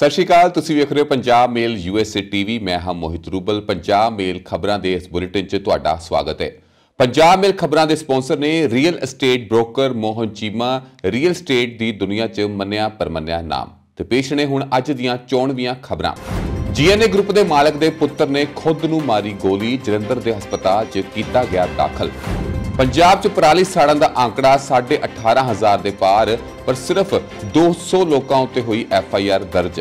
ਸਤਿ ਸ਼੍ਰੀ ਅਕਾਲ ਤੁਸੀਂ ਵੇਖ ਰਹੇ ਹੋ ਪੰਜਾਬ ਮੇਲ ਯੂਐਸਏ ਟੀਵੀ ਮੈਂ ਹਾਂ ਮੋਹਿਤ ਰੂਬਲ ਪੰਜਾਬ ਮੇਲ ਖਬਰਾਂ ਦੇ ਇਸ ਬੁਲੇਟਿਨ 'ਚ ਤੁਹਾਡਾ ਸਵਾਗਤ ਹੈ ਪੰਜਾਬ ਮੇਲ ਖਬਰਾਂ ਦੇ ਸਪਾਂਸਰ ਨੇ real estate broker Mohan Cheema real estate ਦੀ ਦੁਨੀਆ 'ਚ ਮੰਨਿਆ ਪਰਮੰਨਿਆ ਨਾਮ ਤੇ ਪੇਸ਼ ਨੇ ਹੁਣ ਅੱਜ ਦੀਆਂ ਚੋਣਵੀਆਂ ਖਬਰਾਂ ਜੀਐਨਏ ਗਰੁੱਪ ਦੇ ਮਾਲਕ ਦੇ ਪੁੱਤਰ ਨੇ ਖੁਦ ਨੂੰ ਮਾਰੀ ਗੋਲੀ ਜਲੰਧਰ ਦੇ ਹਸਪਤਾਲ 'ਚ ਕੀਤਾ ਗਿਆ ਦਾਖਲ ਪੰਜਾਬ 'ਚ ਪਰਾਲੀ ਸਾੜਨ ਦਾ ਅੰਕੜਾ 18500 ਦੇ ਪਾਰ ਪਰ ਸਿਰਫ 200 ਲੋਕਾਂ ਉਤੇ ਹੋਈ ਐਫ ਆਈ ਆਰ ਦਰਜ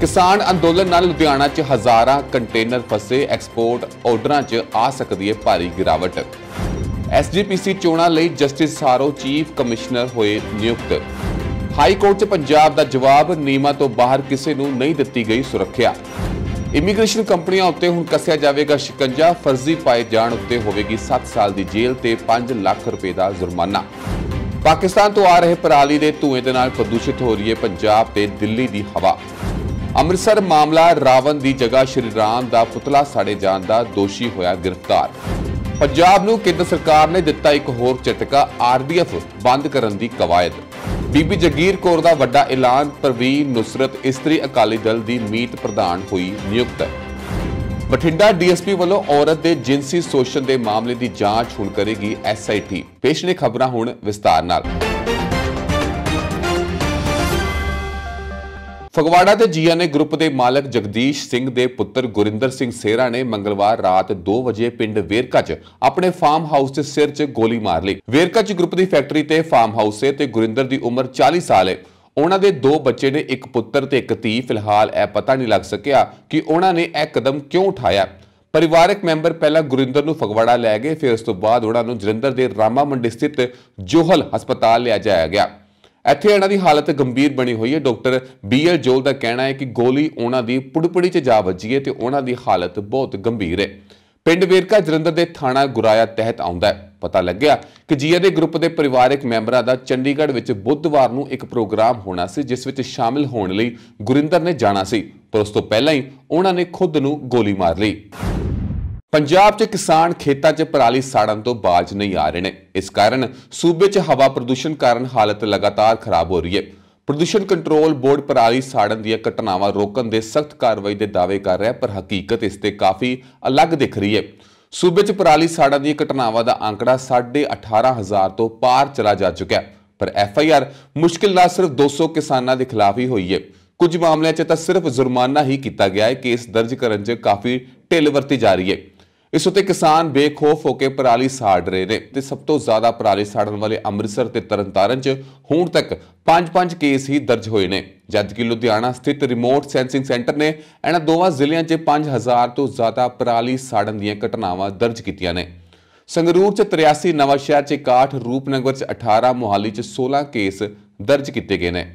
ਕਿਸਾਨ ਅੰਦੋਲਨ ਨਾਲ ਲੁਧਿਆਣਾ 'ਚ ਹਜ਼ਾਰਾਂ ਕੰਟੇਨਰ ਫਸੇ ਐਕਸਪੋਰਟ ਆਰਡਰਾਂ 'ਚ ਆ ਸਕਦੀ ਹੈ ਭਾਰੀ ਗਿਰਾਵਟ ਐਸਜੀਪੀਸੀ ਚੋਣਾਂ ਲਈ ਜਸਟਿਸ ਸਾਰੋ ਚੀਫ ਕਮਿਸ਼ਨਰ ਹੋਏ ਨਿਯੁਕਤ ਹਾਈ ਕੋਰਟ 'ਚ ਪੰਜਾਬ ਦਾ ਜਵਾਬ ਨੀਮਾ ਤੋਂ ਬਾਹਰ ਕਿਸੇ ਨੂੰ ਨਹੀਂ ਦਿੱਤੀ ਗਈ ਸੁਰੱਖਿਆ ਇਮੀਗ੍ਰੇਸ਼ਨ ਕੰਪਨੀਆਂ ਉੱਤੇ ਹੁਣ ਕੱਸਿਆ ਜਾਵੇਗਾ ਸ਼ਿਕੰਜਾ ਫਰਜ਼ੀ ਪਾਏ ਜਾਣ ਉੱਤੇ ਹੋਵੇਗੀ 7 ਸਾਲ ਦੀ ਜੇਲ੍ਹ ਤੇ 5 ਲੱਖ ਰੁਪਏ ਦਾ ਜ਼ੁਰਮਾਨਾ ਪਾਕਿਸਤਾਨ ਤੋਂ ਆ ਰਹੇ ਪਰਾਲੀ ਦੇ ਧੂਏ ਦੇ ਨਾਲ ਪ੍ਰਦੂਸ਼ਿਤ ਹੋ ਰਹੀ ਹੈ ਪੰਜਾਬ ਤੇ ਦਿੱਲੀ ਦੀ ਹਵਾ ਅੰਮ੍ਰਿਤਸਰ ਮਾਮਲਾ ਰਾਵਣ ਦੀ ਜਗ੍ਹਾ ਸ਼੍ਰੀ ਰਾਮ ਦਾ ਪੁਤਲਾ ਸਾੜੇ ਜਾਣ ਦਾ ਦੋਸ਼ੀ ਹੋਇਆ ਗ੍ਰਿਫਤਾਰ ਪੰਜਾਬ ਨੂੰ ਕੇਂਦਰ ਸਰਕਾਰ ਨੇ ਦਿੱਤਾ ਇੱਕ ਹੋਰ ਝਟਕਾ ਆਰਡੀਐਫ ਬੰਦ ਕਰਨ ਦੀ ਕਵਾਇਦ ਬੀਬੀ ਜਗੀਰ ਕੌਰ ਦਾ ਵੱਡਾ ਐਲਾਨ ਪ੍ਰਵੀਨ ਨੁਸਰਤ ਇਸਤਰੀ ਅਕਾਲੀ ਦਲ ਦੀ ਮੀਤ ਪ੍ਰਧਾਨ ਹੋਈ ਨਿਯੁਕਤ ਬਠਿੰਡਾ ਡੀਐਸਪੀ ਵੱਲੋਂ ਔਰਤ ਦੇ ਜਿੰਸੀ ਸ਼ੋਸ਼ਣ ਦੇ ਮਾਮਲੇ ਦੀ ਜਾਂਚ ਹੁਣ ਕਰੇਗੀ ਐਸਆਈਟੀ ਪੇਸ਼ ਨੇ ਖਬਰਾਂ ਹੁਣ ਵਿਸਤਾਰ ਨਾਲ ਫਗਵਾੜਾ ਦੇ ਜੀਐਨਏ ਗਰੁੱਪ ਦੇ ਮਾਲਕ ਜਗਦੀਸ਼ ਸਿੰਘ ਦੇ ਪੁੱਤਰ ਗੁਰਿੰਦਰ ਸਿੰਘ ਸੇਰਾ ਨੇ ਮੰਗਲਵਾਰ ਰਾਤ 2 ਵਜੇ ਪਿੰਡ ਵੇਰਕਾ 'ਚ ਆਪਣੇ ਫਾਰਮ ਹਾਊਸ ਦੇ ਸਿਰ 'ਚ ਗੋਲੀ ਮਾਰ ਲਈ ਵੇਰਕਾ 'ਚ ਗਰੁੱਪ ਦੀ ਫੈਕਟਰੀ ਤੇ ਫਾਰਮ ਹਾਊਸ ਹੈ ਤੇ ਗੁਰਿੰਦਰ ਦੀ ਉਮਰ 40 ਸਾਲ ਹੈ ਉਹਨਾਂ ਦੇ ਦੋ ਬੱਚੇ ਨੇ ਇੱਕ ਪੁੱਤਰ ਤੇ ਇੱਕ ਧੀ ਫਿਲਹਾਲ ਇਹ ਪਤਾ ਨਹੀਂ ਲੱਗ ਸਕਿਆ ਕਿ ਉਹਨਾਂ ਨੇ ਇਹ ਕਦਮ ਕਿਉਂ ਉਠਾਇਆ ਪਰਿਵਾਰਕ ਮੈਂਬਰ ਪਹਿਲਾਂ ਗੁਰਿੰਦਰ ਨੂੰ ਫਗਵਾੜਾ ਲੈ ਗਏ ਫਿਰ ਉਸ ਤੋਂ ਬਾਅਦ ਉਹਨਾਂ ਨੂੰ ਜਲੰਧਰ ਦੇ ਰਾਮਾ ਮੰਡੀ ਸਥਿਤ ਜੋਹਲ ਹਸਪਤਾਲ ਲਿਆ ਜਾਇਆ ਗਿਆ ਇੱਥੇ ਇਹਨਾਂ ਦੀ ਹਾਲਤ ਗੰਭੀਰ ਬਣੀ ਹੋਈ ਹੈ ਡਾਕਟਰ ਬੀਐਲ ਜੋਲ ਦਾ ਕਹਿਣਾ ਹੈ ਕਿ ਗੋਲੀ ਉਹਨਾਂ ਦੀ ਪੁੜਪੜੀ 'ਚ ਜਾ ਵੱਜੀ ਹੈ ਤੇ ਉਹਨਾਂ ਦੀ ਹਾਲਤ ਬਹੁਤ ਗੰਭੀਰ ਹੈ ਪਿੰਡ ਵੇਰਕਾ ਜਲੰਧਰ ਦੇ ਥਾਣਾ ਗੁਰਾਇਆ ਤਹਿਤ ਆਉਂਦਾ ਹੈ ਪਤਾ ਲੱਗਿਆ ਕਿ ਜੀਆ ਦੇ ਗਰੁੱਪ ਦੇ ਪਰਿਵਾਰਕ ਮੈਂਬਰਾਂ ਦਾ ਚੰਡੀਗੜ੍ਹ ਵਿੱਚ ਬੁੱਧਵਾਰ ਨੂੰ ਇੱਕ ਪ੍ਰੋਗਰਾਮ ਹੋਣਾ ਸੀ ਜਿਸ ਵਿੱਚ ਸ਼ਾਮਿਲ ਹੋਣ ਲਈ ਗੁਰਿੰਦਰ ਨੇ ਜਾਣਾ ਸੀ ਪਰ ਉਸ ਤੋਂ ਪਹਿਲਾਂ ਹੀ ਉਹਨਾਂ ਨੇ ਖੁਦ ਨੂੰ ਗੋਲੀ ਮਾਰ ਲਈ ਪੰਜਾਬ 'ਚ ਕਿਸਾਨ ਖੇਤਾਂ 'ਚ ਪਰਾਲੀ ਸਾੜਨ ਤੋਂ ਬਾਜ ਨਹੀਂ ਆ ਰਹੇ ਨੇ ਇਸ ਕਾਰਨ ਸੂਬੇ 'ਚ ਹਵਾ ਪ੍ਰਦੂਸ਼ਣ ਕਾਰਨ ਹਾਲਤ ਲਗਾਤਾਰ ਖਰਾਬ ਹੋ ਰਹੀ ਹੈ ਪ੍ਰਦੂਸ਼ਣ ਕੰਟਰੋਲ ਬੋਰਡ ਪਰਾਲੀ ਸਾੜਨ ਦੀਆਂ ਘਟਨਾਵਾਂ ਰੋਕਣ ਦੇ ਸਖਤ ਕਾਰਵਾਈ ਦੇ ਦਾਅਵੇ ਕਰ ਰਿਹਾ ਪਰ ਹਕੀਕਤ ਇਸ ਤੇ ਕਾਫੀ ਅਲੱਗ ਦਿਖ ਰਹੀ ਹੈ ਸੂਬੇ 'ਚ ਪਰਾਲੀ ਸਾੜਨ ਦੀਆਂ ਘਟਨਾਵਾਂ ਦਾ ਅੰਕੜਾ 18500 ਤੋਂ ਪਾਰ ਚਲਾ ਜਾ ਚੁੱਕਿਆ ਪਰ ਐਫ ਆਈ ਆਰ ਮੁਸ਼ਕਿਲ ਨਾਲ ਸਿਰਫ 200 ਕਿਸਾਨਾਂ ਦੇ ਖਿਲਾਫ ਹੀ ਹੋਈ ਹੈ ਕੁਝ ਮਾਮਲਿਆਂ 'ਚ ਤਾਂ ਸਿਰਫ ਜੁਰਮਾਨਾ ਹੀ ਕੀਤਾ ਗਿਆ ਹੈ ਕੇਸ ਦਰਜ ਕਰਨ 'ਚ ਕਾਫੀ ਢਿੱਲ ਵਰਤੀ ਜਾ ਰਹੀ ਹੈ ਇਸ ਉਤੇ ਕਿਸਾਨ ਬੇਖੌਫ ਹੋ ਕੇ ਪਰਾਲੀ ਸਾੜ ਰਹੇ ਨੇ ਤੇ ਸਭ ਤੋਂ ਜ਼ਿਆਦਾ ਪਰਾਲੀ ਸਾੜਨ ਵਾਲੇ ਅੰਮ੍ਰਿਤਸਰ ਤੇ ਤਰਨਤਾਰਨ 'ਚ ਹੁਣ ਤੱਕ 5-5 ਕੇਸ ਹੀ ਦਰਜ ਹੋਏ ਨੇ ਜਦ ਕਿ ਲੁਧਿਆਣਾ ਸਥਿਤ ਰਿਮੋਟ ਸੈਂਸਿੰਗ ਸੈਂਟਰ ਨੇ ਇਹਨਾਂ ਦੋਵਾਂ ਜ਼ਿਲ੍ਹਿਆਂ 'ਚ 5000 ਤੋਂ ਜ਼ਿਆਦਾ ਪਰਾਲੀ ਸਾੜਨ ਦੀਆਂ ਘਟਨਾਵਾਂ ਦਰਜ ਕੀਤੀਆਂ ਨੇ ਸੰਗਰੂਰ 'ਚ 83 ਨਵਾਂ ਸ਼ਹਿਰ 'ਚ 61 ਰੂਪਨਗਰ 'ਚ 18 ਮੁਹਾਲੀ 'ਚ 16 ਕੇਸ ਦਰਜ ਕੀਤੇ ਗਏ ਨੇ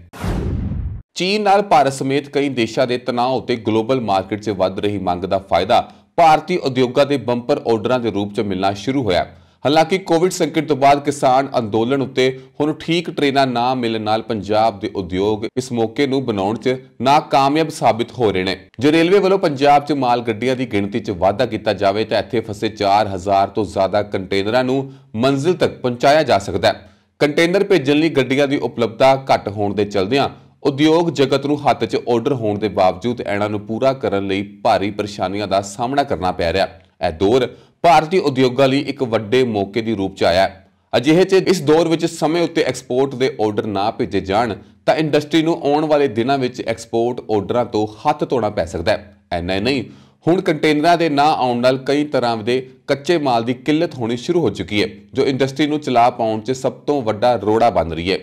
ਚੀਨ ਨਾਲ ਭਾਰਤ ਸਮੇਤ ਕਈ ਦੇਸ਼ਾਂ ਦੇ ਤਣਾਅ ਉਤੇ ਗਲੋਬਲ ਮਾਰਕੀਟ 'ਚ ਵੱਧ ਰਹੀ ਮੰਗ ਦਾ ਫਾਇਦਾ ਭਾਰਤੀ ਉਦਯੋਗਾਂ ਦੇ ਬੰਪਰ ਆਰਡਰਾਂ ਦੇ ਰੂਪ 'ਚ ਮਿਲਣਾ ਸ਼ੁਰੂ ਹੋਇਆ ਹਾਲਾਂਕਿ ਕੋਵਿਡ ਸੰਕਟ ਤੋਂ ਬਾਅਦ ਕਿਸਾਨ ਅੰਦੋਲਨ ਉੱਤੇ ਹੁਣ ਠੀਕ ਟ੍ਰੇਨਾਂ ਨਾ ਮਿਲਣ ਨਾਲ ਪੰਜਾਬ ਦੇ ਉਦਯੋਗ ਇਸ ਮੌਕੇ ਨੂੰ ਬਣਾਉਣ 'ਚ ਨਾਕਾਮਯਾਬ ਸਾਬਿਤ ਹੋ ਰਹੇ ਨੇ ਜੇ ਰੇਲਵੇ ਵੱਲੋਂ ਪੰਜਾਬ 'ਚ ਮਾਲ ਗੱਡੀਆਂ ਦੀ ਗਿਣਤੀ 'ਚ ਵਾਧਾ ਕੀਤਾ ਜਾਵੇ ਤਾਂ ਇੱਥੇ ਫਸੇ 4000 ਤੋਂ ਜ਼ਿਆਦਾ ਕੰਟੇਨਰਾਂ ਨੂੰ ਮੰਜ਼ਿਲ ਤੱਕ ਪਹੁੰਚਾਇਆ ਜਾ ਸਕਦਾ ਹੈ ਕੰਟੇਨਰ ਭੇਜਣ ਲਈ ਗੱਡੀਆਂ ਦੀ ਉਪਲਬਧਤਾ ਘੱਟ ਹੋਣ ਦੇ ਚਲਦਿਆਂ ਉਦਯੋਗ ਜਗਤ ਨੂੰ ਹੱਥ 'ਚ ਆਰਡਰ ਹੋਣ ਦੇ ਬਾਵਜੂਦ ਇਹਨਾਂ ਨੂੰ ਪੂਰਾ ਕਰਨ ਲਈ ਭਾਰੀ ਪਰੇਸ਼ਾਨੀਆਂ ਦਾ ਸਾਹਮਣਾ ਕਰਨਾ ਪੈ ਰਿਹਾ ਇਹ ਦੌਰ ਭਾਰਤੀ ਉਦਯੋਗਾਂ ਲਈ ਇੱਕ ਵੱਡੇ ਮੌਕੇ ਦੀ ਰੂਪ 'ਚ ਆਇਆ ਹੈ ਅਜਿਹੇ 'ਚ ਇਸ ਦੌਰ ਵਿੱਚ ਸਮੇਂ ਉੱਤੇ ਐਕਸਪੋਰਟ ਦੇ ਆਰਡਰ ਨਾ ਭੇਜੇ ਜਾਣ ਤਾਂ ਇੰਡਸਟਰੀ ਨੂੰ ਆਉਣ ਵਾਲੇ ਦਿਨਾਂ ਵਿੱਚ ਐਕਸਪੋਰਟ ਆਰਡਰਾਂ ਤੋਂ ਹੱਥ ਧੋਣਾ ਪੈ ਸਕਦਾ ਹੈ ਐਨਾ ਨਹੀਂ ਹੁਣ ਕੰਟੇਨਰਾਂ ਦੇ ਨਾ ਆਉਣ ਨਾਲ ਕਈ ਤਰ੍ਹਾਂ ਦੇ ਕੱਚੇ ਮਾਲ ਦੀ ਕਿੱਲਤ ਹੋਣੀ ਸ਼ੁਰੂ ਹੋ ਚੁੱਕੀ ਹੈ ਜੋ ਇੰਡਸਟਰੀ ਨੂੰ ਚਲਾ ਪਾਉਣ 'ਚ ਸਭ ਤੋਂ ਵੱਡਾ ਰੋੜਾ ਬਣ ਰਹੀ ਹੈ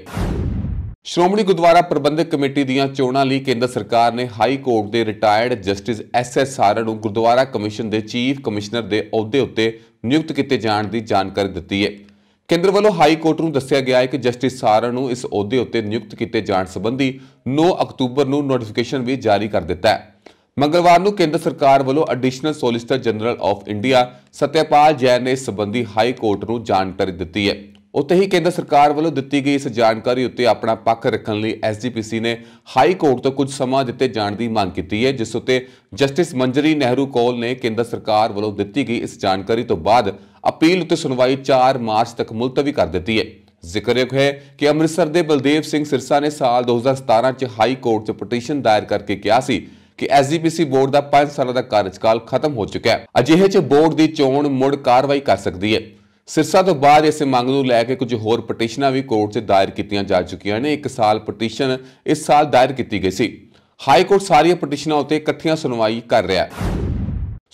ਸ਼੍ਰੋਮਣੀ ਗੁਰਦੁਆਰਾ ਪ੍ਰਬੰਧਕ ਕਮੇਟੀ ਦੀਆਂ ਚੋਣਾਂ ਲਈ ਕੇਂਦਰ ਸਰਕਾਰ ਨੇ ਹਾਈ ਕੋਰਟ ਦੇ retired justice S S Saran ਨੂੰ ਗੁਰਦੁਆਰਾ ਕਮਿਸ਼ਨ ਦੇ ਚੀਫ ਕਮਿਸ਼ਨਰ ਦੇ ਅਹੁਦੇ ਉੱਤੇ ਨਿਯੁਕਤ ਕੀਤੇ ਜਾਣ ਦੀ ਜਾਣਕਾਰੀ ਦਿੱਤੀ ਹੈ ਕੇਂਦਰ ਵੱਲੋਂ ਹਾਈ ਕੋਰਟ ਨੂੰ ਦੱਸਿਆ ਗਿਆ ਹੈ ਕਿ ਜਸਟਿਸ ਸਾਰਨ ਨੂੰ ਇਸ ਅਹੁਦੇ ਉੱਤੇ ਨਿਯੁਕਤ ਕੀਤੇ ਜਾਣ ਸੰਬੰਧੀ 9 ਅਕਤੂਬਰ ਨੂੰ ਨੋਟੀਫਿਕੇਸ਼ਨ ਵੀ ਜਾਰੀ ਕਰ ਦਿੱਤਾ ਹੈ ਮੰਗਲਵਾਰ ਨੂੰ ਕੇਂਦਰ ਸਰਕਾਰ ਵੱਲੋਂ additional solicitor general of India Satyapal Jain ਨੇ ਸੰਬੰਧੀ ਹਾਈ ਕੋਰਟ ਨੂੰ ਜਾਣਕਾਰੀ ਦਿੱਤੀ ਹੈ ਉੱਤੇ ਹੀ ਕੇਂਦਰ ਸਰਕਾਰ ਵੱਲੋਂ ਦਿੱਤੀ ਗਈ ਇਸ ਜਾਣਕਾਰੀ ਉੱਤੇ ਆਪਣਾ ਪੱਖ ਰੱਖਣ ਲਈ ਐਸਜੀਪੀਸੀ ਨੇ ਹਾਈ ਕੋਰਟ ਤੋਂ ਕੁਝ ਸਮਾਂ ਦਿੱਤੇ ਜਾਣ ਦੀ ਮੰਗ ਕੀਤੀ ਹੈ ਜਿਸ ਉੱਤੇ ਜਸਟਿਸ ਮੰਜਰੀ ਨਹਿਰੂ ਕੋਲ ਨੇ ਕੇਂਦਰ ਸਰਕਾਰ ਵੱਲੋਂ ਦਿੱਤੀ ਗਈ ਇਸ ਜਾਣਕਾਰੀ ਤੋਂ ਬਾਅਦ ਅਪੀਲ ਉੱਤੇ ਸੁਣਵਾਈ 4 ਮਾਰਚ ਤੱਕ ਮੁਲਤਵੀ ਕਰ ਦਿੱਤੀ ਹੈ ਜ਼ਿਕਰਯੋਗ ਹੈ ਕਿ ਅੰਮ੍ਰਿਤਸਰ ਦੇ ਬਲਦੇਵ ਸਿੰਘ ਸਿਰਸਾ ਨੇ ਸਾਲ 2017 ਚ ਹਾਈ ਕੋਰਟ 'ਚ ਪਟੀਸ਼ਨ ਦਾਇਰ ਕਰਕੇ ਕਿਹਾ ਸੀ ਕਿ ਐਸਜੀਪੀਸੀ ਬੋਰਡ ਦਾ 5 ਸਾਲਾਂ ਦਾ ਕਾਰਜਕਾਲ ਖਤਮ ਹੋ ਚੁੱਕਾ ਹੈ ਅਜਿਹੇ 'ਚ ਬੋਰਡ ਦੀ ਚੋਣ ਮੁੜ ਕਾਰਵਾਈ ਕਰ ਸਕਦੀ ਹੈ ਸਿਰਸਾ ਤੋਂ ਬਾਅਦ ਇਸ ਮੰਗ ਨੂੰ ਲੈ ਕੇ ਕੁਝ ਹੋਰ ਪਟੀਸ਼ਨਾਂ ਵੀ ਕੋਰਟ 'ਚ ਦਾਇਰ ਕੀਤੀਆਂ ਜਾ ਚੁੱਕੀਆਂ ਨੇ ਇੱਕ ਸਾਲ ਪਟੀਸ਼ਨ ਇਸ ਸਾਲ ਦਾਇਰ ਕੀਤੀ ਗਈ ਸੀ ਹਾਈ ਕੋਰਟ ਸਾਰੀਆਂ ਪਟੀਸ਼ਨਾਂ ਉਤੇ ਇਕੱਠੀਆਂ ਸੁਣਵਾਈ ਕਰ ਰਿਹਾ ਹੈ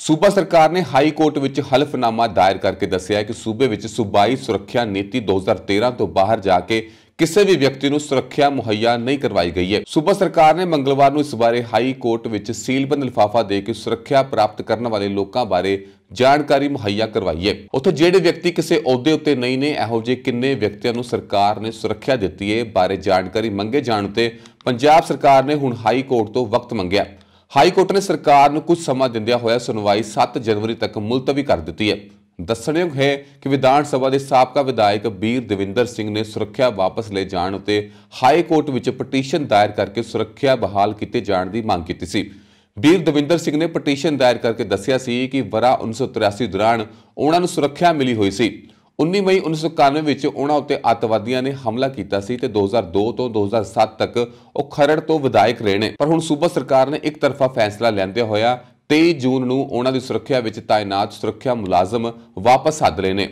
ਸੂਬਾ ਸਰਕਾਰ ਨੇ ਹਾਈ ਕੋਰਟ ਵਿੱਚ ਹਲਫਨਾਮਾ ਦਾਇਰ ਕਰਕੇ ਦੱਸਿਆ ਕਿ ਸੂਬੇ ਵਿੱਚ ਸੂਬਾਈ ਸੁਰੱਖਿਆ ਨੀਤੀ 2013 ਤੋਂ ਬਾਹਰ ਜਾ ਕੇ ਕਿਸੇ ਵੀ ਵਿਅਕਤੀ ਨੂੰ ਸੁਰੱਖਿਆ ਮੁਹੱਈਆ ਨਹੀਂ ਕਰਵਾਈ ਗਈ ਹੈ ਸੂਬਾ ਸਰਕਾਰ ਨੇ ਮੰਗਲਵਾਰ ਨੂੰ ਇਸ ਬਾਰੇ ਹਾਈ ਕੋਰਟ ਵਿੱਚ ਸੀਲਬੰਦ ਲਿਫਾਫਾ ਦੇ ਕੇ ਸੁਰੱਖਿਆ ਪ੍ਰਾਪਤ ਕਰਨ ਵਾਲੇ ਲੋਕਾਂ ਬਾਰੇ ਜਾਣਕਾਰੀ ਮੁਹੱਈਆ ਕਰਵਾਈ ਹੈ ਉੱਥੇ ਜਿਹੜੇ ਵਿਅਕਤੀ ਕਿਸੇ ਅਹੁਦੇ ਉੱਤੇ ਨਹੀਂ ਨੇ ਇਹੋ ਜਿਹੇ ਕਿੰਨੇ ਵਿਅਕਤੀਆਂ ਨੂੰ ਸਰਕਾਰ ਨੇ ਸੁਰੱਖਿਆ ਦਿੱਤੀ ਹੈ ਬਾਰੇ ਜਾਣਕਾਰੀ ਮੰਗੇ ਜਾਣ ਤੇ ਪੰਜਾਬ ਸਰਕਾਰ ਨੇ ਹੁਣ ਹਾਈ ਕੋਰਟ ਤੋਂ ਵਕਤ ਮੰਗਿਆ ਹਾਈ ਕੋਰਟ ਨੇ ਸਰਕਾਰ ਨੂੰ ਕੁਝ ਸਮਾਂ ਦਿੰਦਿਆਂ ਹੋਇਆ ਸੁਣਵਾਈ 7 ਜਨਵਰੀ ਤੱਕ ਮੁਲਤਵੀ ਕਰ ਦਿੱਤੀ ਹੈ ਦੱਸਣਯੋਗ ਹੈ ਕਿ ਵਿਧਾਨ ਸਭਾ ਦੇ ਸਾਬਕਾ ਵਿਧਾਇਕ ਬੀਰ ਦਵਿੰਦਰ ਸਿੰਘ ਨੇ ਸੁਰੱਖਿਆ ਵਾਪਸ ਲੈ ਜਾਣ ਉਤੇ ਹਾਈ ਕੋਰਟ ਵਿੱਚ ਪਟੀਸ਼ਨ ਦਾਇਰ ਕਰਕੇ ਸੁਰੱਖਿਆ ਬਹਾਲ ਕੀਤੇ ਜਾਣ ਦੀ ਮੰਗ ਕੀਤੀ ਸੀ ਬੀਰ ਦਵਿੰਦਰ ਸਿੰਘ ਨੇ ਪਟੀਸ਼ਨ ਦਾਇਰ ਕਰਕੇ ਦੱਸਿਆ ਸੀ ਕਿ ਵਰਾ 1983 ਦੌਰਾਨ ਉਹਨਾਂ ਨੂੰ ਸੁਰੱਖਿਆ ਮਿਲੀ ਹੋਈ ਸੀ 19 ਮਈ 1991 ਵਿੱਚ ਉਹਨਾਂ ਉੱਤੇ ਅੱਤਵਾਦੀਆਂ ਨੇ ਹਮਲਾ ਕੀਤਾ ਸੀ ਤੇ 2002 ਤੋਂ 2007 ਤੱਕ ਉਹ ਖਰੜ ਤੋਂ ਵਿਧਾਇਕ ਰਹੇ ਨੇ ਪਰ ਹੁਣ ਸੂਬਾ ਸਰਕਾਰ ਨੇ ਇੱਕ ਤਰਫਾ ਫੈਸਲਾ ਲੈਂਦੇ ਹੋਇਆ 23 ਜੂਨ ਨੂੰ ਉਹਨਾਂ ਦੀ ਸੁਰੱਖਿਆ ਵਿੱਚ ਤਾਇਨਾਤ ਸੁਰੱਖਿਆ ਮੁਲਾਜ਼ਮ ਵਾਪਸ ਸੱਦ ਨੇ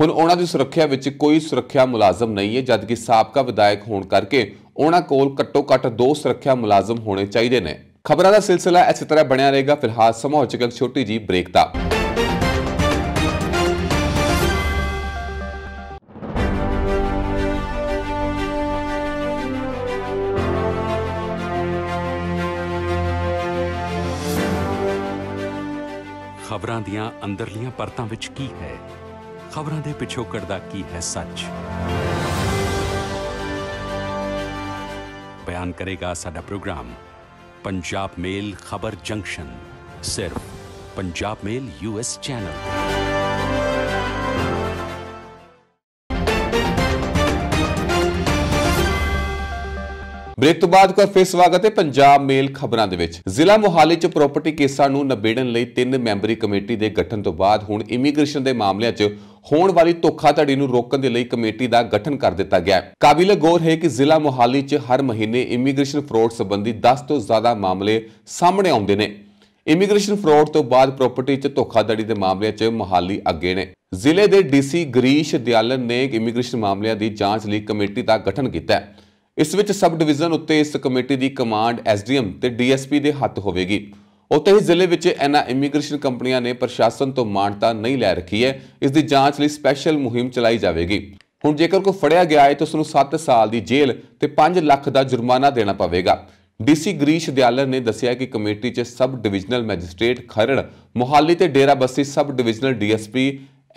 ਹੁਣ ਉਹਨਾਂ ਦੀ ਸੁਰੱਖਿਆ ਵਿੱਚ ਕੋਈ ਸੁਰੱਖਿਆ ਮੁਲਾਜ਼ਮ ਨਹੀਂ ਹੈ ਜਦਕਿ ਸਾਬਕਾ ਵਿਧਾਇਕ ਹੋਣ ਕਰਕੇ ਉਹਨਾਂ ਕੋਲ ਘੱਟੋ-ਘੱਟ ਦੋ ਸੁਰੱਖਿਆ ਮੁਲਾਜ਼ਮ ਹੋਣੇ ਚਾਹੀਦੇ ਨੇ ਖਬਰਾਂ ਦਾ ਸਿਲਸਿਲਾ ਇਸੇ ਤਰ੍ਹਾਂ ਬਣਿਆ ਰਹੇਗਾ ਫਿਲਹਾਲ ਸਮਾਂ ਹੋ ਚੁੱਕਾ ਛੋਟੀ ਜੀ ਬ੍ਰੇਕ ਦਾ ਖਬਰਾਂ ਦੀਆਂ ਅੰਦਰਲੀਆਂ ਪਰਤਾਂ ਵਿੱਚ ਕੀ ਹੈ ਖਬਰਾਂ ਦੇ ਪਿਛੋਕੜ ਦਾ ਕੀ ਹੈ ਸੱਚ ਬਿਆਨ ਕਰੇਗਾ ਸਾਡਾ ਪ੍ਰੋਗਰਾਮ ਪੰਜਾਬ ਮੇਲ ਖਬਰ ਜੰਕਸ਼ਨ ਸਿਰਫ Punjab mail US channel break ਤੋਂ ਬਾਅਦ ਕੋ ਫਿਰ ਸਵਾਗਤ ਹੈ ਪੰਜਾਬ ਮੇਲ ਖਬਰਾਂ ਦੇ ਵਿੱਚ ਜ਼ਿਲ੍ਹਾ ਮੁਹਾਲੀ ਚ ਪ੍ਰਾਪਰਟੀ ਕੇਸਾਂ ਨੂੰ ਨਿਬੇੜਨ ਲਈ ਤਿੰਨ ਮੈਂਬਰੀ ਕਮੇਟੀ ਦੇ ਗਠਨ ਤੋਂ ਬਾਅਦ ਹੁਣ ਇਮੀਗ੍ਰੇਸ਼ਨ ਦੇ ਮਾਮਲਿਆਂ 'ਚ ਹੋਣ ਵਾਲੀ ਧੋਖਾਧੜੀ ਨੂੰ ਰੋਕਣ ਦੇ ਲਈ ਕਮੇਟੀ ਦਾ ਗਠਨ ਕਰ ਦਿੱਤਾ ਗਿਆ ਹੈ ਕਾਬਿਲ ਗੌਰ ਹੈ ਕਿ ਜ਼ਿਲ੍ਹਾ ਮੁਹਾਲੀ 'ਚ ਹਰ ਮਹੀਨੇ ਇਮੀਗ੍ਰੇਸ਼ਨ ਫਰਾਡ ਸੰਬੰਧੀ 10 ਤੋਂ ਜ਼ਿਆਦਾ ਮਾਮਲੇ ਸਾਹਮਣੇ ਆਉਂਦੇ ਨੇ ਇਮੀਗ੍ਰੇਸ਼ਨ ਫਰਾਡ ਤੋਂ ਬਾਅਦ ਪ੍ਰਾਪਰਟੀ 'ਚ ਧੋਖਾਧੜੀ ਦੇ ਮਾਮਲਿਆਂ 'ਚ ਮੁਹਾਲੀ ਅੱਗੇ ਨੇ ਜ਼ਿਲ੍ਹੇ ਦੇ ਡੀਸੀ ਗਰੀਸ਼ ਦਿਆਲਨ ਨੇ ਇਮੀਗ੍ਰੇਸ਼ਨ ਮਾਮਲਿਆਂ ਦੀ ਜਾਂਚ ਲਈ ਕਮੇਟੀ ਦਾ ਗਠਨ ਕੀਤਾ ਹੈ ਇਸ ਵਿੱਚ ਸਬ ਡਿਵੀਜ਼ਨ ਉੱਤੇ ਇਸ ਕਮੇਟੀ ਦੀ ਕਮਾਂਡ ਐਸਡੀਐਮ ਤੇ ਡੀਐਸਪੀ ਦੇ ਹੱਥ ਹੋਵੇਗੀ ਉੱਤੇ ਹੀ ਜ਼ਿਲ੍ਹੇ ਵਿੱਚ ਇਹਨਾਂ ਇਮੀਗ੍ਰੇਸ਼ਨ ਕੰਪਨੀਆਂ ਨੇ ਪ੍ਰਸ਼ਾਸਨ ਤੋਂ ਮਾਨਤਾ ਨਹੀਂ ਲੈ ਰੱਖੀ ਹੈ ਇਸ ਦੀ ਜਾਂਚ ਲਈ ਸਪੈਸ਼ਲ ਮੁਹਿੰਮ ਚਲਾਈ ਜਾਵੇਗੀ ਹੁਣ ਜੇਕਰ ਕੋਈ ਫੜਿਆ ਗਿਆ ਹੈ ਤਾਂ ਉਸ ਨੂੰ 7 ਸਾਲ ਦੀ ਜੇਲ੍ਹ ਤੇ 5 ਲੱਖ ਦਾ ਜੁਰਮਾਨਾ ਦੇਣਾ ਪਵੇਗਾ ਡੀਸੀ ਗਰੀਸ਼ ਦਿਆਲਰ ਨੇ ਦੱਸਿਆ ਕਿ ਕਮੇਟੀ 'ਚ sub divisional magistrate Kharar Mohali ਤੇ Dera Bassi sub divisional DSP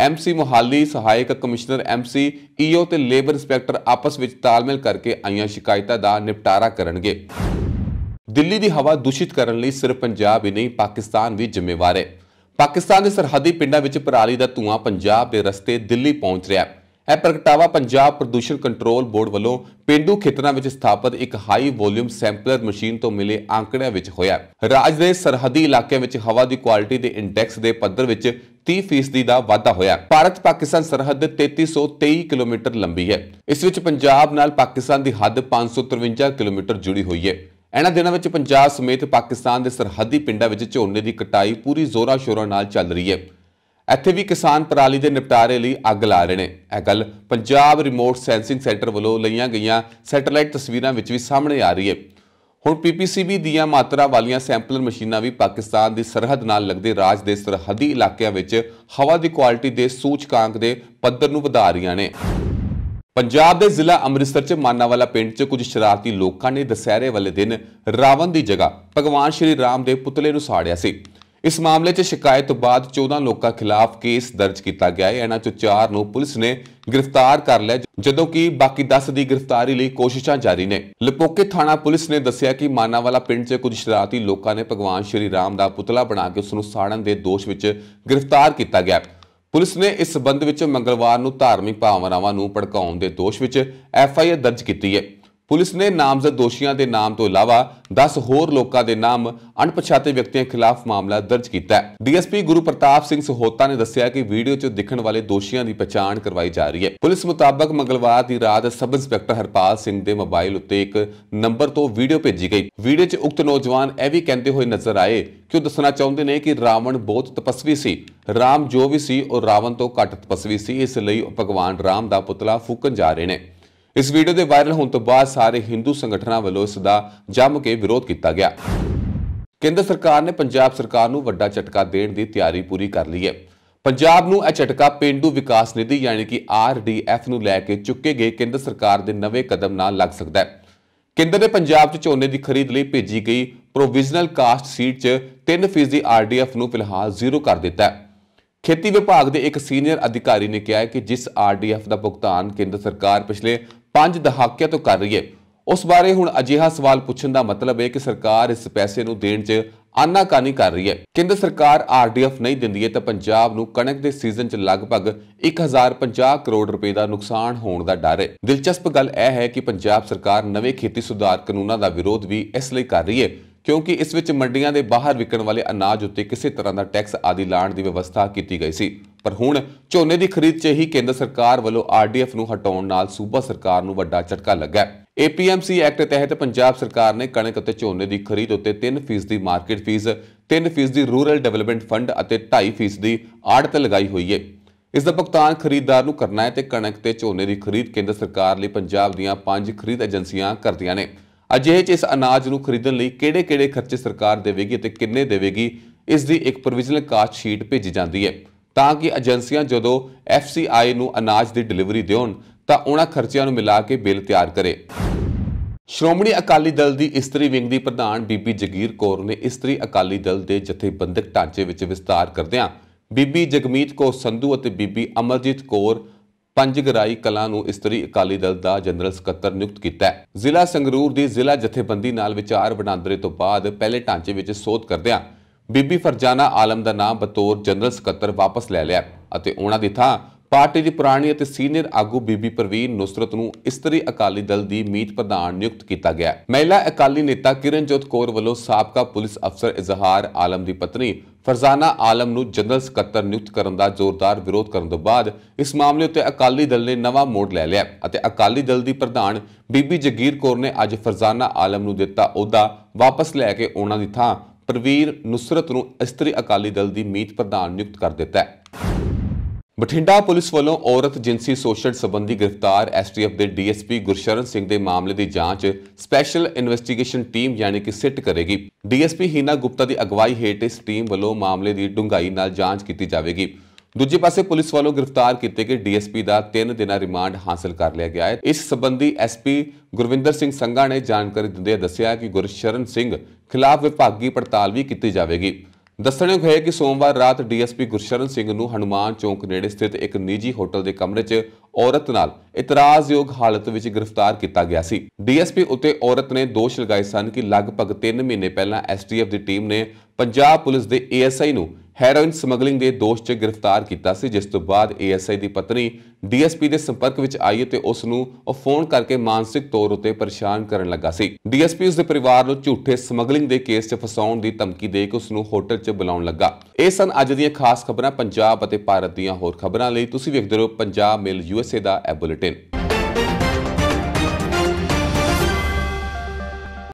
MC Mohali ਸਹਾਇਕ ਕਮਿਸ਼ਨਰ ਐਮਸੀ ਈਓ ਤੇ ਲੇਬਰ ਇੰਸਪੈਕਟਰ ਆਪਸ ਵਿੱਚ ਤਾਲਮੇਲ ਕਰਕੇ ਆਈਆਂ ਸ਼ਿਕਾਇਤਾਂ ਦਾ ਨਿਪਟਾਰਾ ਕਰਨਗੇ ਦਿੱਲੀ ਦੀ ਹਵਾ ਦੂਸ਼ਿਤ ਕਰਨ ਲਈ ਸਿਰਫ ਪੰਜਾਬ ਹੀ ਨਹੀਂ ਪਾਕਿਸਤਾਨ ਵੀ ਜ਼ਿੰਮੇਵਾਰ ਹੈ ਪਾਕਿਸਤਾਨ ਦੇ ਸਰਹੱਦੀ ਪਿੰਡਾਂ ਵਿੱਚ ਪਰਾਲੀ ਦਾ ਧੂਆਂ ਪੰਜਾਬ ਦੇ ਰਸਤੇ ਦਿੱਲੀ ਪਹੁੰਚ ਰਿਹਾ ਹੈ ਇਹ ਪ੍ਰਗਟਾਵਾ ਪੰਜਾਬ ਪ੍ਰਦੂਸ਼ਣ ਕੰਟਰੋਲ ਬੋਰਡ ਵੱਲੋਂ ਪਿੰਡੂ ਖੇਤਰਾਂ ਵਿੱਚ ਸਥਾਪਿਤ ਇੱਕ ਹਾਈ ਵੋਲਿਊਮ ਸੈਂਪਲਰ ਮਸ਼ੀਨ ਤੋਂ ਮਿਲੇ ਅੰਕੜਿਆਂ ਵਿੱਚ ਹੋਇਆ ਰਾਜ ਦੇ ਸਰਹੱਦੀ ਇਲਾਕਿਆਂ ਵਿੱਚ ਹਵਾ ਦੀ ਕੁਆਲਿਟੀ ਦੇ ਇੰਡੈਕਸ ਦੇ ਪੱਧਰ ਵਿੱਚ 30% ਦਾ ਵਾਧਾ ਹੋਇਆ ਭਾਰਤ ਪਾਕਿਸਤਾਨ ਸਰਹੱਦ 3323 ਕਿਲੋਮੀਟਰ ਲੰਬੀ ਹੈ ਇਸ ਵਿੱਚ ਪੰਜਾਬ ਨਾਲ ਪਾਕਿਸਤਾਨ ਦੀ ਹੱਦ 553 ਕਿਲੋਮੀਟਰ ਜੁੜੀ ਹੋਈ ਹੈ ਇਹਨਾਂ ਦਿਨਾਂ ਵਿੱਚ ਪੰਜਾਬ ਸਮੇਤ ਪਾਕਿਸਤਾਨ ਦੇ ਸਰਹੱਦੀ ਪਿੰਡਾਂ ਵਿੱਚ ਝੋਨੇ ਦੀ ਕਟਾਈ ਪੂਰੀ ਜ਼ੋਰਾਂ ਸ਼ੋਰਾਂ ਨਾਲ ਚੱਲ ਰਹੀ ਹੈ ਇੱਥੇ ਵੀ ਕਿਸਾਨ ਪਰਾਲੀ ਦੇ ਨਿਪਟਾਰੇ ਲਈ ਅੱਗ ਲਾ ਰਹੇ ਨੇ ਇਹ ਗੱਲ ਪੰਜਾਬ ਰਿਮੋਟ ਸੈਂਸਿੰਗ ਸੈਂਟਰ ਵੱਲੋਂ ਲਈਆਂ ਗਈਆਂ ਸੈਟੇਲਾਈਟ ਤਸਵੀਰਾਂ ਵਿੱਚ ਵੀ ਸਾਹਮਣੇ ਆ ਰਹੀ ਹੈ ਹੁਣ ਪੀਪੀਸੀਬੀ ਦੀਆਂ ਮਾਤਰਾ ਵਾਲੀਆਂ ਸੈਂਪਲਰ ਮਸ਼ੀਨਾਂ ਵੀ ਪਾਕਿਸਤਾਨ ਦੀ ਸਰਹੱਦ ਨਾਲ ਲੱਗਦੇ ਰਾਜ ਦੇ ਸਰਹੱਦੀ ਇਲਾਕਿਆਂ ਵਿੱਚ ਹਵਾ ਦੀ ਕੁਆਲਿਟੀ ਦੇ ਸੂਚਕਾਂਕ ਦੇ ਪੱਧਰ ਨੂੰ ਵਧਾ ਰਹੀਆਂ ਨੇ ਪੰਜਾਬ ਦੇ ਜ਼ਿਲ੍ਹਾ ਅੰਮ੍ਰਿਤਸਰ 'ਚ ਮਾਨਾਵਾਲਾ ਪਿੰਡ 'ਚ ਕੁਝ ਸ਼ਰਾਰਤੀ ਲੋਕਾਂ ਨੇ ਦਸਹਿਰੇ ਵਾਲੇ ਦਿਨ ਰਾਵਣ ਦੀ ਜਗ੍ਹਾ ਭਗਵਾਨ ਸ਼੍ਰੀ ਰਾਮ ਦੇ ਪੁਤਲੇ ਨੂੰ ਸਾੜਿਆ ਸੀ ਇਸ ਮਾਮਲੇ 'ਚ ਸ਼ਿਕਾਇਤ ਤੋਂ ਬਾਅਦ 14 ਲੋਕਾਂ ਖਿਲਾਫ ਕੇਸ ਦਰਜ ਕੀਤਾ ਗਿਆ ਹੈ ਇਹਨਾਂ 'ਚੋਂ 4 ਨੂੰ ਪੁਲਿਸ ਨੇ ਗ੍ਰਿਫਤਾਰ ਕਰ ਲਿਆ ਜਦੋਂ ਕਿ ਬਾਕੀ 10 ਦੀ ਗ੍ਰਿਫਤਾਰੀ ਲਈ ਕੋਸ਼ਿਸ਼ਾਂ ਜਾਰੀ ਨੇ ਲਪੋਕੇ ਥਾਣਾ ਪੁਲਿਸ ਨੇ ਦੱਸਿਆ ਕਿ ਮਾਨਾਵਾਲਾ ਪਿੰਡ 'ਚ ਕੁਝ ਸ਼ਰਾਰਤੀ ਲੋਕਾਂ ਨੇ ਭਗਵਾਨ ਸ਼੍ਰੀ ਰਾਮ ਦਾ ਪੁਤਲਾ ਬਣਾ ਕੇ ਉਸ ਨੂੰ ਸਾੜਨ ਦੇ ਦੋਸ਼ ਵਿੱਚ ਗ੍ਰਿਫਤਾਰ ਕੀਤਾ ਗਿਆ ਪੁਲਿਸ ਨੇ ਇਸ ਸਬੰਧ ਵਿੱਚ ਮੰਗਲਵਾਰ ਨੂੰ ਧਾਰਮਿਕ ਭਾਵਨਾਵਾਂ ਨੂੰ ਭੜਕਾਉਣ ਦੇ ਦੋਸ਼ ਵਿੱਚ ਐਫ ਆਈ ਆਰ ਦਰਜ ਕੀਤੀ ਹੈ ਪੁਲਿਸ ਨੇ ਨਾਮਜ਼ਦ ਦੋਸ਼ੀਆਂ ਦੇ ਨਾਮ ਤੋਂ ਇਲਾਵਾ 10 ਹੋਰ ਲੋਕਾਂ ਦੇ ਨਾਮ ਅਣਪਛਾਤੇ ਵਿਅਕਤੀਆਂ ਖਿਲਾਫ ਮਾਮਲਾ ਦਰਜ ਕੀਤਾ ਹੈ। ਡੀਐਸਪੀ ਗੁਰੂ ਪ੍ਰਤਾਪ ਸਿੰਘ ਸਹੋਤਾ ਨੇ ਦੱਸਿਆ ਕਿ ਵੀਡੀਓ 'ਚ ਦਿਖਣ ਵਾਲੇ ਦੋਸ਼ੀਆਂ ਦੀ ਪਛਾਣ ਕਰਵਾਈ ਜਾ ਰਹੀ ਹੈ। ਪੁਲਿਸ ਮੁਤਾਬਕ ਮੰਗਲਵਾਰ ਦੀ ਰਾਤ ਸਬ ਇੰਸਪੈਕਟਰ ਹਰਪਾਲ ਸਿੰਘ ਦੇ ਮੋਬਾਈਲ ਉੱਤੇ ਇੱਕ ਨੰਬਰ ਤੋਂ ਵੀਡੀਓ ਭੇਜੀ ਗਈ। ਵੀਡੀਓ 'ਚ ਉਕਤ ਨੌਜਵਾਨ ਇਹ ਵੀ ਕਹਿੰਦੇ ਹੋਏ ਨਜ਼ਰ ਆਏ ਕਿ ਉਹ ਦੱਸਣਾ ਚਾਹੁੰਦੇ ਨੇ ਕਿ ਰਾਵਣ ਬਹੁਤ ਤਪਸਵੀ ਸੀ। ਰਾਮ ਜੋ ਵੀ ਸੀ ਉਹ ਰਾਵਣ ਤੋਂ ਘੱਟ ਤਪਸਵੀ ਸੀ ਇਸ ਲਈ ਭਗਵਾਨ ਰਾਮ ਦਾ ਪੁਤਲਾ ਫੂਕਣ ਜਾ ਰਹੇ ਨੇ। ਇਸ ਵੀਡੀਓ ਦੇ ਵਾਇਰਲ ਹੋਣ ਤੋਂ ਬਾਅਦ ਸਾਰੇ ਹਿੰਦੂ ਸੰਗਠਨਾਂ ਵੱਲੋਂ ਇਸ ਦਾ ਜੰਮ ਕੇ ਵਿਰੋਧ ਕੀਤਾ ਗਿਆ ਕੇਂਦਰ ਸਰਕਾਰ ਨੇ ਪੰਜਾਬ ਸਰਕਾਰ ਨੂੰ ਵੱਡਾ ਝਟਕਾ ਦੇਣ ਦੀ ਤਿਆਰੀ ਪੂਰੀ ਕਰ ਲਈ ਹੈ ਪੰਜਾਬ ਨੂੰ ਇਹ ਝਟਕਾ ਪਿੰਡੂ ਵਿਕਾਸ ਨਿਧੀ ਯਾਨੀ ਕਿ ਆਰਡੀਐਫ ਨੂੰ ਲੈ ਕੇ ਚੁੱਕੇ ਗਏ ਕੇਂਦਰ ਸਰਕਾਰ ਦੇ ਨਵੇਂ ਕਦਮ ਨਾਲ ਲੱਗ ਸਕਦਾ ਹੈ ਕੇਂਦਰ ਨੇ ਪੰਜਾਬ 'ਚ ਝੋਨੇ ਦੀ ਖਰੀਦ ਲਈ ਭੇਜੀ ਗਈ ਪ੍ਰੋਵੀਜ਼ਨਲ ਕਾਸਟ ਸੀਟ 'ਚ 3% ਦੀ ਆਰਡੀਐਫ ਨੂੰ ਫਿਲਹਾਲ ਜ਼ੀਰੋ ਕਰ ਦਿੱਤਾ ਹੈ ਖੇਤੀ ਵਿਭਾਗ ਦੇ ਇੱਕ ਸੀਨੀਅਰ ਅਧਿਕਾਰੀ ਨੇ ਕਿਹਾ ਹੈ ਕਿ ਜਿਸ ਆਰਡੀਐਫ ਦਾ ਭੁਗਤਾਨ ਕੇਂਦਰ ਸਰਕਾਰ ਪਿਛਲੇ 5 ਦਹਾਕਿਆਂ ਤੋਂ ਕਰ ਰਹੀ ਹੈ ਉਸ ਬਾਰੇ ਹੁਣ ਅਜਿਹਾ ਸਵਾਲ ਪੁੱਛਣ ਦਾ ਮਤਲਬ ਹੈ ਕਿ ਸਰਕਾਰ ਇਸ ਪੈਸੇ ਨੂੰ ਦੇਣ 'ਚ ਆਨਾਕਾਨੀ ਕਰ ਰਹੀ ਹੈ ਕੇਂਦਰ ਸਰਕਾਰ ਆਰਡੀਐਫ ਨਹੀਂ ਦਿੰਦੀ ਹੈ ਤਾਂ ਪੰਜਾਬ ਨੂੰ ਕਣਕ ਦੇ ਸੀਜ਼ਨ 'ਚ ਲਗਭਗ 1050 ਕਰੋੜ ਰੁਪਏ ਦਾ ਨੁਕਸਾਨ ਹੋਣ ਦਾ ਡਰ ਹੈ ਦਿਲਚਸਪ ਗੱਲ ਇਹ ਹੈ ਕਿ ਪੰਜਾਬ ਸਰਕਾਰ ਨਵੇਂ ਖੇਤੀ ਸੁਧਾਰ ਕਾਨੂੰਨਾਂ ਦਾ ਵਿਰੋਧ ਵੀ ਇਸ ਲਈ ਕਰ ਰਹੀ ਹੈ ਕਿਉਂਕਿ ਇਸ ਵਿੱਚ ਮੰਡੀਆਂ ਦੇ ਬਾਹਰ ਵਿਕਣ ਵਾਲੇ ਅਨਾਜ ਉੱਤੇ ਕਿਸੇ ਤਰ੍ਹਾਂ ਦਾ ਟੈਕਸ ਆਦਿ ਲਾਣ ਦੀ ਵਿਵਸਥਾ ਕੀਤੀ ਗਈ ਸੀ ਪਰ ਹੁਣ ਝੋਨੇ ਦੀ ਖਰੀਦ 'ਚ ਹੀ ਕੇਂਦਰ ਸਰਕਾਰ ਵੱਲੋਂ ਆਰਡੀਐਫ ਨੂੰ ਹਟਾਉਣ ਨਾਲ ਸੂਬਾ ਸਰਕਾਰ ਨੂੰ ਵੱਡਾ ਝਟਕਾ ਲੱਗਾ ਹੈ ਏਪੀਐਮਸੀ ਐਕਟ ਤਹਿਤ ਪੰਜਾਬ ਸਰਕਾਰ ਨੇ ਕਣਕ ਅਤੇ ਝੋਨੇ ਦੀ ਖਰੀਦ ਉੱਤੇ 3% ਦੀ ਮਾਰਕੀਟ ਫੀਸ 3% ਦੀ ਰੂਰਲ ਡਿਵੈਲਪਮੈਂਟ ਫੰਡ ਅਤੇ 2.5% ਦੀ ਆੜਤ ਲਗਾਈ ਹੋਈ ਹੈ ਇਸ ਦਾ ਭੁਗਤਾਨ ਖਰੀਦਦਾਰ ਨੂੰ ਕਰਨਾ ਹੈ ਤੇ ਕਣਕ ਤੇ ਝੋਨੇ ਦੀ ਖਰੀਦ ਕੇਂਦਰ ਸਰਕਾਰ ਲਈ ਪੰਜਾਬ ਦੀਆਂ ਪੰਜ ਖਰੀਦ ਏਜੰਸੀਆਂ ਕਰਦੀਆਂ ਨੇ ਅਜਿਹੇ ਚ ਇਸ ਅਨਾਜ ਨੂੰ ਖਰੀਦਣ ਲਈ ਕਿਹੜੇ-ਕਿਹੜੇ ਖਰਚੇ ਸਰਕਾਰ ਦੇਵੇਗੀ ਤੇ ਕਿੰਨੇ ਦੇਵੇਗੀ ਇਸ ਦੀ ਇੱਕ ਪ੍ਰੋਵੀਜ਼ਨਲ ਕਾਸਟ ਸ਼ੀਟ ਭੇਜੀ ਜਾਂਦੀ ਹੈ ਤਾਂ ਕਿ ਏਜੰਸੀਆਂ ਜਦੋਂ ਐਫਸੀਆਈ ਨੂੰ ਅਨਾਜ ਦੀ ਡਿਲੀਵਰੀ ਦੇਣ ਤਾਂ ਉਹਨਾਂ ਖਰਚਿਆਂ ਨੂੰ ਮਿਲਾ ਕੇ ਬਿੱਲ ਤਿਆਰ ਕਰੇ ਸ਼੍ਰੋਮਣੀ ਅਕਾਲੀ ਦਲ ਦੀ ਇਸਤਰੀ ਵਿੰਗ ਦੀ ਪ੍ਰਧਾਨ ਬੀਬੀ ਜਗੀਰ ਕੌਰ ਨੇ ਇਸਤਰੀ ਅਕਾਲੀ ਦਲ ਦੇ ਜਥੇਬੰਦਕ ਢਾਂਚੇ ਵਿੱਚ ਵਿਸਤਾਰ ਕਰਦਿਆਂ ਬੀਬੀ ਜਗਮੀਤ ਕੌਰ ਸੰਧੂ ਅਤੇ ਬੀਬੀ ਅਮਰਜੀਤ ਕੌਰ ਪੰਜਗਰਾਈ ਕਲਾਂ ਨੂੰ ਇਸਤਰੀ ਅਕਾਲੀ ਦਲ ਦਾ ਜਨਰਲ ਸਕੱਤਰ ਨਿਯੁਕਤ ਕੀਤਾ ਹੈ ਜ਼ਿਲ੍ਹਾ ਸੰਗਰੂਰ ਦੀ ਜ਼ਿਲ੍ਹਾ ਜਥੇਬੰਦੀ ਨਾਲ ਵਿਚਾਰ ਵਟਾਂਦਰੇ ਤੋਂ ਬਾਅਦ ਪਹਿਲੇ ਢਾਂਚੇ ਵਿੱਚ ਸੋਧ ਕਰਦਿਆਂ ਬੀਬੀ ਫਰਜਾਨਾ ਆਲਮ ਦਾ ਨਾਮ ਬਤੌਰ ਜਨਰਲ ਸਕੱਤਰ ਵਾਪਸ ਲੈ ਲਿਆ ਅਤੇ ਉਹਨਾਂ ਦੀ ਥਾਂ ਪਾਰਟੀ ਦੀ ਪੁਰਾਣੀ ਅਤੇ ਸੀਨੀਅਰ ਆਗੂ ਬੀਬੀ ਪ੍ਰਵੀਨ ਨੁਸਰਤ ਨੂੰ ਇਸਤਰੀ ਅਕਾਲੀ ਦਲ ਦੀ ਮੀਤ ਪ੍ਰਧਾਨ ਨਿਯੁਕਤ ਕੀਤਾ ਗਿਆ ਮਹਿਲਾ ਅਕਾਲੀ ਨੇਤਾ ਕਿਰਨਜੋਤ ਕੌਰ ਵੱਲੋਂ ਸਾਬਕਾ ਪੁਲਿਸ ਅਫਸਰ ਇਜ਼ਹਾਰ ਆਲਮ ਦੀ ਪਤਨੀ ਫਰਜ਼ਾਨਾ ਆਲਮ ਨੂੰ ਜਨਰਲ ਸਕੱਤਰ ਨਿਯੁਕਤ ਕਰਨ ਦਾ ਜ਼ੋਰਦਾਰ ਵਿਰੋਧ ਕਰਨ ਤੋਂ ਬਾਅਦ ਇਸ ਮਾਮਲੇ ਉੱਤੇ ਅਕਾਲੀ ਦਲ ਨੇ ਨਵਾਂ ਮੋੜ ਲੈ ਲਿਆ ਅਤੇ ਅਕਾਲੀ ਦਲ ਦੀ ਪ੍ਰਧਾਨ ਬੀਬੀ ਜਗੀਰ ਕੌਰ ਨੇ ਅੱਜ ਫਰਜ਼ਾਨਾ ਆਲਮ ਨੂੰ ਦਿੱਤਾ ਅਹੁਦਾ ਵਾਪਸ ਲੈ ਕੇ ਉਹਨਾਂ ਦੀ ਥਾਂ ਪ੍ਰਵੀਰ ਨੁਸਰਤ ਨੂੰ ਇਸਤਰੀ ਅਕਾਲੀ ਦਲ ਦੀ ਮੀਤ ਪ੍ਰਧਾਨ ਨਿਯੁਕਤ ਕਰ ਦਿੱਤਾ ਹੈ ਬਠਿੰਡਾ ਪੁਲਿਸ ਵੱਲੋਂ ਔਰਤ ਜਿੰਸੀ ਸੋਸ਼ਲ ਸੰਬੰਧੀ ਗ੍ਰਿਫਤਾਰ ਐਸਟੀਐਫ ਦੇ ਡੀਐਸਪੀ ਗੁਰਸ਼ਰਨ ਸਿੰਘ ਦੇ ਮਾਮਲੇ ਦੀ ਜਾਂਚ ਸਪੈਸ਼ਲ ਇਨਵੈਸਟੀਗੇਸ਼ਨ ਟੀਮ ਯਾਨੀ ਕਿ ਸਿੱਟ ਕਰੇਗੀ ਡੀਐਸਪੀ ਹੀਨਾ ਗੁਪਤਾ ਦੀ ਅਗਵਾਈ ਹੇਠ ਇਸ ਟੀਮ ਵੱਲੋਂ ਮਾਮਲੇ ਦੀ ਡੂੰਘਾਈ ਨਾਲ ਜਾਂਚ ਕੀਤੀ ਜਾਵੇਗੀ ਦੂਜੇ ਪਾਸੇ ਪੁਲਿਸ ਵੱਲੋਂ ਗ੍ਰਿਫਤਾਰ ਕੀਤੇ ਗਏ ਡੀਐਸਪੀ ਦਾ 3 ਦਿਨਾਂ ਰਿਮਾਂਡ ਹਾਸਲ ਕਰ ਲਿਆ ਗਿਆ ਹੈ ਇਸ ਸੰਬੰਧੀ ਐਸਪੀ ਗੁਰਵਿੰਦਰ ਸਿੰਘ ਸੰਘਾ ਨੇ ਜਾਣਕਾਰੀ ਦਿੰਦੇ ਦੱਸਿਆ ਕਿ ਗੁਰਸ਼ਰਨ ਸਿੰਘ ਖਿਲਾਫ ਵਿਭਾਗੀ ਪੜਤਾਲ ਵੀ ਕੀਤੀ ਜਾਵੇਗੀ ਦੱਸਣਯੋਗ ਹੈ ਕਿ ਸੋਮਵਾਰ ਰਾਤ ਡੀਐਸਪੀ ਗੁਰਸ਼ਰਨ ਸਿੰਘ ਨੂੰ ਹਨੂਮਾਨ ਚੌਂਕ ਨੇੜੇ ਸਥਿਤ ਇੱਕ ਨਿੱਜੀ ਹੋਟਲ ਦੇ ਕਮਰੇ 'ਚ ਔਰਤ ਨਾਲ ਇਤਰਾਜ਼ਯੋਗ ਹਾਲਤ ਵਿੱਚ ਗ੍ਰਿਫਤਾਰ ਕੀਤਾ ਗਿਆ ਸੀ ਡੀਐਸਪੀ ਉੱਤੇ ਔਰਤ ਨੇ ਦੋਸ਼ ਲਗਾਏ ਸਨ ਕਿ ਲਗਭਗ 3 ਮਹੀਨੇ ਪਹਿਲਾਂ ਐਸਟੀਐਫ ਦੀ ਟੀਮ ਨੇ ਪੰਜਾਬ ਪੁਲਿਸ ਦੇ ਏਐਸਆਈ ਨੂੰ ਹੈਰੋਇਨ ਸਮਗਲਿੰਗ ਦੇ ਦੋਸ਼ 'ਚ ਗ੍ਰਿਫਤਾਰ ਕੀਤਾ ਸੀ ਜਿਸ ਤੋਂ ਬਾਅਦ ਏਐਸਆਈ ਦੀ ਪਤਨੀ ਡੀਐਸਪੀ ਦੇ ਸੰਪਰਕ ਵਿੱਚ ਆਈ ਤੇ ਉਸ ਨੂੰ ਉਹ ਫੋਨ ਕਰਕੇ ਮਾਨਸਿਕ ਤੌਰ ਉਤੇ ਪਰੇਸ਼ਾਨ ਕਰਨ ਲੱਗਾ ਸੀ ਡੀਐਸਪੀ ਉਸ ਦੇ ਪਰਿਵਾਰ ਨੂੰ ਝੂਠੇ ਸਮਗਲਿੰਗ ਦੇ ਕੇਸ 'ਚ ਫਸਾਉਣ ਦੀ ਧਮਕੀ ਦੇ ਕੇ ਉਸ ਨੂੰ ਹੋਟਲ 'ਚ ਬੁਲਾਉਣ ਲੱਗਾ ਇਹ ਸਨ ਅੱਜ ਦੀਆਂ ਖਾਸ ਖਬਰਾਂ ਪੰਜਾਬ ਅਤੇ ਭਾਰਤ ਦੀਆਂ ਹੋਰ ਖਬਰਾਂ ਲਈ ਤੁਸੀਂ ਵੇਖਦੇ ਰਹੋ ਪੰਜਾਬ ਮੇਲ ਯੂਐਸਏ ਦਾ ਇਹ ਬੁਲੇਟਿਨ